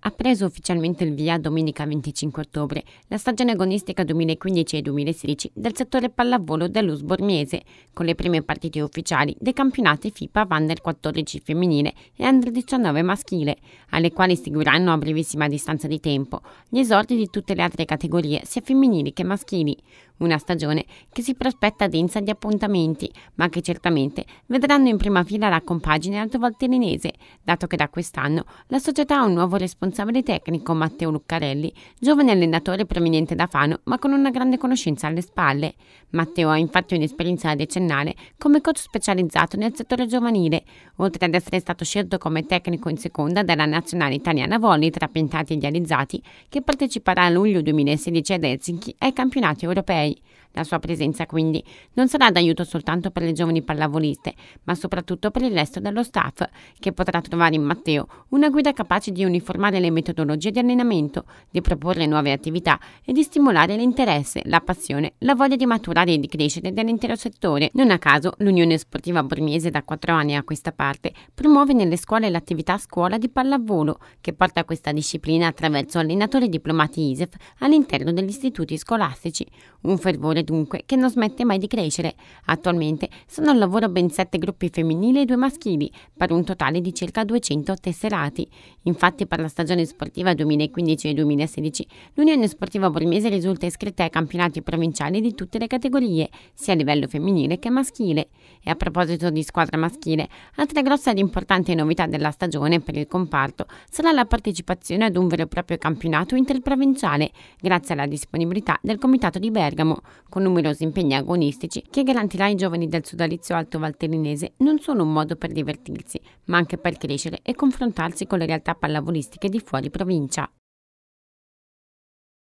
Ha preso ufficialmente il via domenica 25 ottobre la stagione agonistica 2015 e 2016 del settore pallavolo dell'US Bormiese, con le prime partite ufficiali dei campionati FIPA Vander 14 femminile e Under 19 maschile, alle quali seguiranno a brevissima distanza di tempo gli esordi di tutte le altre categorie, sia femminili che maschili. Una stagione che si prospetta densa di appuntamenti, ma che certamente vedranno in prima fila la compagine altovaltellinese, dato che da quest'anno la società ha un nuovo responsabile tecnico, Matteo Luccarelli, giovane allenatore proveniente da Fano, ma con una grande conoscenza alle spalle. Matteo ha infatti un'esperienza decennale come coach specializzato nel settore giovanile, oltre ad essere stato scelto come tecnico in seconda dalla nazionale italiana volley tra Pentati e Dializzati, che parteciperà a luglio 2016 ad Helsinki ai campionati europei europei. La sua presenza quindi non sarà d'aiuto soltanto per le giovani pallavoliste, ma soprattutto per il resto dello staff, che potrà trovare in Matteo una guida capace di uniformare le metodologie di allenamento, di proporre nuove attività e di stimolare l'interesse, la passione, la voglia di maturare e di crescere dell'intero settore. Non a caso l'Unione Sportiva Bormiese da 4 anni a questa parte promuove nelle scuole l'attività scuola di pallavolo, che porta questa disciplina attraverso allenatori diplomati ISEF all'interno degli istituti scolastici. Un un fervore dunque che non smette mai di crescere. Attualmente sono al lavoro ben sette gruppi femminili e due maschili, per un totale di circa 200 tesserati. Infatti per la stagione sportiva 2015-2016 l'Unione Sportiva Bormese risulta iscritta ai campionati provinciali di tutte le categorie, sia a livello femminile che maschile. E a proposito di squadra maschile, altra grossa ed importante novità della stagione per il comparto sarà la partecipazione ad un vero e proprio campionato interprovinciale, grazie alla disponibilità del Comitato di Bergamo Bergamo, con numerosi impegni agonistici, che garantirà ai giovani del sodalizio alto valtellinese non solo un modo per divertirsi, ma anche per crescere e confrontarsi con le realtà pallavolistiche di fuori provincia.